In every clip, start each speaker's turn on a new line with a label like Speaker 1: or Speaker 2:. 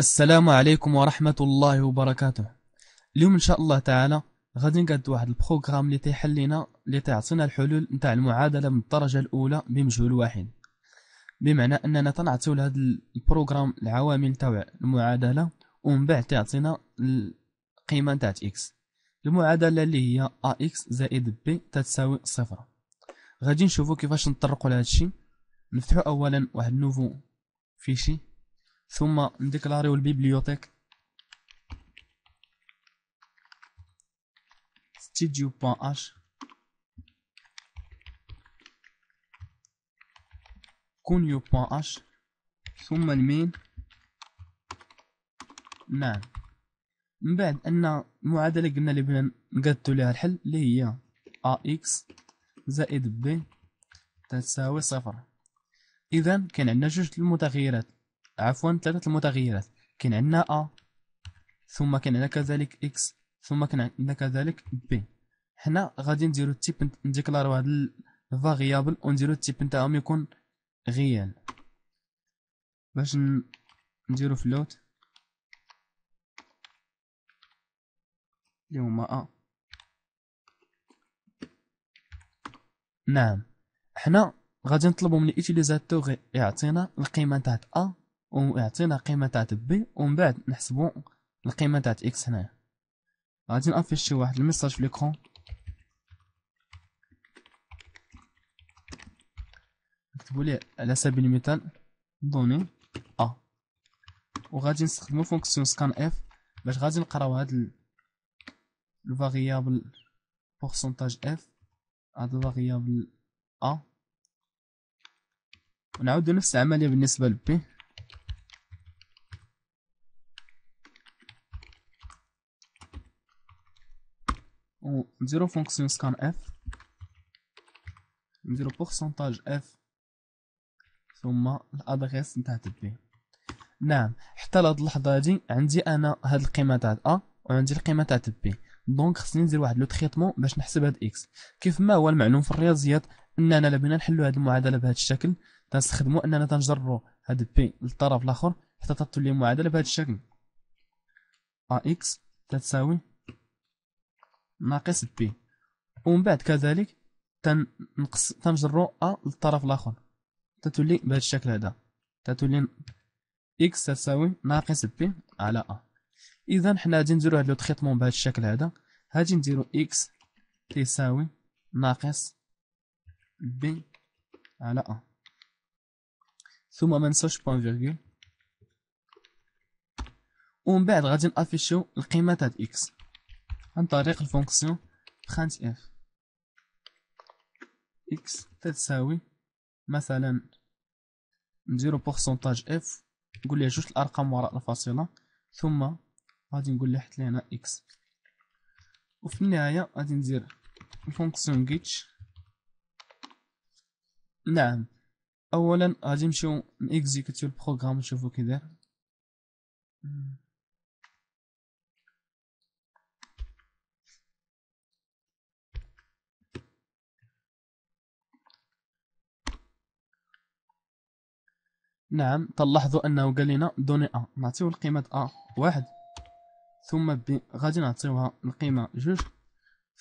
Speaker 1: السلام عليكم ورحمة الله وبركاته اليوم إن شاء الله تعالى غادي نقدو واحد البروغرام اللي تيحل لنا اللي تيعطينا الحلول نتاع المعادلة من الدرجة الأولى بمجهول واحد بمعنى أننا تنعطيو لهاد البروغرام العوامل تاع المعادلة ومن بعد تعطينا القيمة نتاع إكس المعادلة اللي هي AX زائد B تتساوي صفر غادي نشوفو كيفاش نطرقو لهادشي نفتحو أولا واحد نوفو فيشي ثم نديكلاريو البيبليوتيك studio.h كونيو.h ثم المين نعم من بعد ان المعادله قلنا اللي بنا نقدتو لها الحل اللي هي ax زائد b تساوي صفر اذا كان عندنا جوج المتغيرات عفوا ثلاثة المتغيرات كان عندنا أ ثم كان عندنا كذلك إكس ثم كان عندنا كذلك بي حنا غادي نديرو التيب نديكلارو هاد الفاريابل ونديرو التيب نتاعهم يكون غيال باش نديرو فلوت اللي هما أ نعم حنا غادي نطلبو من الاتيليزاتور يعطينا القيمه تاعت أ ويعطينا قيمة تاعت بي ومن بعد نحسبو القيمة تاعت اكس هنايا غادي نافيشيو واحد الميساج في ليكرون نكتبو ليه على سبيل المثال دوني ا وغادي نستخدمو فونكسيون سكان اف باش غادي نقراو هاد الفاريابل بورسونتاج اف هاد الفاريابل ا ونعاودو نفس العملية بالنسبة لبي ونديرو فونكسيون سكان اف نديرو بورسنتاج اف ثم الادريس نتاع تبي نعم حتى لهاد اللحظه هادي عندي انا هاد القيمه تاع ا وعندي القيمه تاع تبي دونك خصني ندير واحد لو تريتمون باش نحسب هاد اكس كيف ما هو المعلوم في الرياضيات اننا لبينا نحلو هاد المعادله بهاد الشكل تنستخدمو اننا تنجرو هاد بي للطرف الاخر حتى تطلع المعادله بهاد الشكل ا اكس تساوي ناقص بي ومن بعد كذلك تنقص تنجرو ا للطرف الاخر تتولي بهذا الشكل هذا تتولي اكس تساوي ناقص بي على ا اذا حنا غادي نديرو هاد لو تريتمون بهذا الشكل هذا غادي نديرو اكس تساوي ناقص بي على ا ثم ما نساوش بوان فيرغول ومن بعد غادي نافيشيو القيمه تاع اكس عن طريق الفونكسيون خانت اف اكس تتساوي مثلا نديرو بورسونتاج اف نقول ليه جوج الارقام وراء الفاصلة ثم غادي نقول ليه حط لينا هنا اكس وفي النهاية غادي ندير الفونكسيون جيتش نعم اولا غادي نمشيو نيكزيكوتيو البروغرام نشوفو كي داير نعم تلاحظوا انه قال لنا دوني ا نعطيو القيمه ا واحد ثم ب غادي نعطيوها القيمه جوج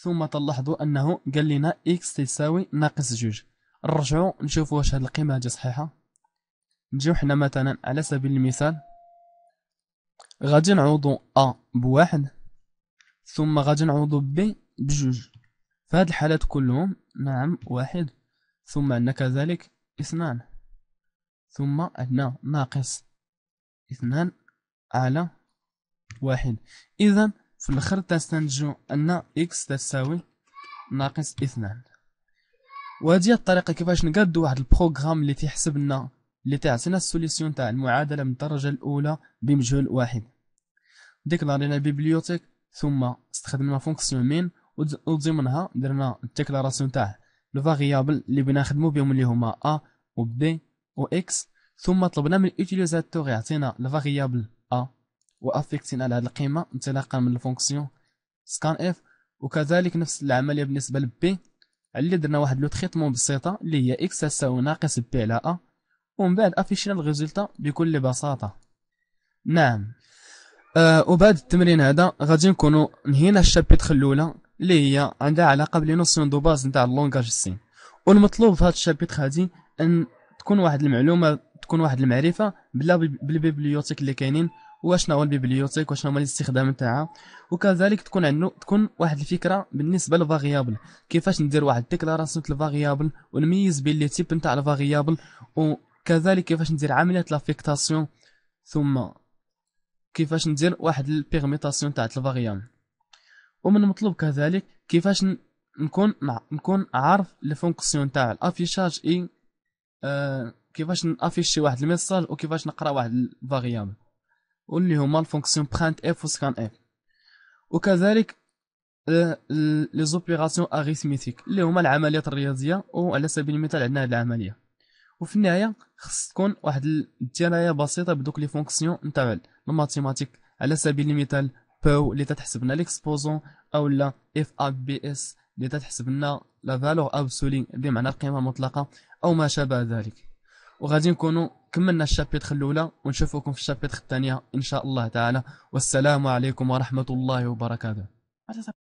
Speaker 1: ثم تلاحظوا انه قال لنا اكس تساوي ناقص جوج نرجعوا نشوفوا واش هاد القيمه هادي صحيحه نجيو حنا مثلا على سبيل المثال غادي نعوضوا ا بواحد ثم غادي نعوضوا ب بجوج فهاد الحالات كلهم نعم واحد ثم عندنا كذلك اثنان ثم عندنا ناقص اثنان على واحد إذا في الآخر تستنتج أن إكس تساوي ناقص اثنان وهذه الطريقة كيفاش نقادو واحد البروغرام اللي تيحسب لنا اللي تيعطينا السوليسيون تاع المعادلة من الدرجة الأولى بمجهول واحد ديكلارينا البيبليوتيك ثم استخدمنا فونكسيون مين وضمنها درنا الديكلاراسيون تاع الفاريابل اللي بنخدمو بهم اللي هما ا و بي وإكس ثم طلبنا من الاوتيليزاتور يعطينا الفاريابل أ وافيكتينا على هذه القيمة انطلاقا من الفونكسيون سكان إف وكذلك نفس العملية بالنسبة لبي اللي درنا واحد لو تريتمون بسيطة اللي هي إكس تساوي ناقص بي على أ ومن بعد افيشينا الريزلت بكل بساطة نعم أه وبعد التمرين هذا غادي نكونوا نهينا الشابيتر الاولى اللي هي عندها علاقه بلي نوسيون دو باز نتاع اللونغاج السين والمطلوب في هذا الشابيتر هادي ان تكون واحد المعلومه تكون واحد المعرفه بلا بالبيبليوتيك اللي كاينين واش هو البيبليوتيك واش هما الاستخدام تاعها وكذلك تكون عنده تكون واحد الفكره بالنسبه للفاريابل كيفاش ندير واحد ديكلاراسيون الفاريابل ونميز بين لي تيب نتاع الفاريابل وكذلك كيفاش ندير عمليه لافيكتاسيون ثم كيفاش ندير واحد البيرميتاسيون تاع الفاريابل ومن المطلوب كذلك كيفاش نكون مع نكون عارف لي فونكسيون تاع الافيشاج اي آه، كيفاش نافيشي واحد الميساج وكيفاش نقرا واحد الفاريابل واللي هما الفونكسيون برينت اف وسكان اف وكذلك لي زوبيراسيون اريثميتيك اللي هما العمليات الرياضيه وعلى سبيل المثال عندنا هذه العمليه وفي النهايه خص تكون واحد الدرايه بسيطه بدوك لي فونكسيون نتاع الماتيماتيك على سبيل المثال باو اللي تتحسبنا ليكسبوزون او لا اف ا بي اس اللي تتحسب لنا لا فالور ابسولي بمعنى القيمه المطلقه او ما شابه ذلك وغادي نكونوا كملنا الشابيتر الاولى ونشوفكم في الشابيتر الثانيه ان شاء الله تعالى والسلام عليكم ورحمه الله وبركاته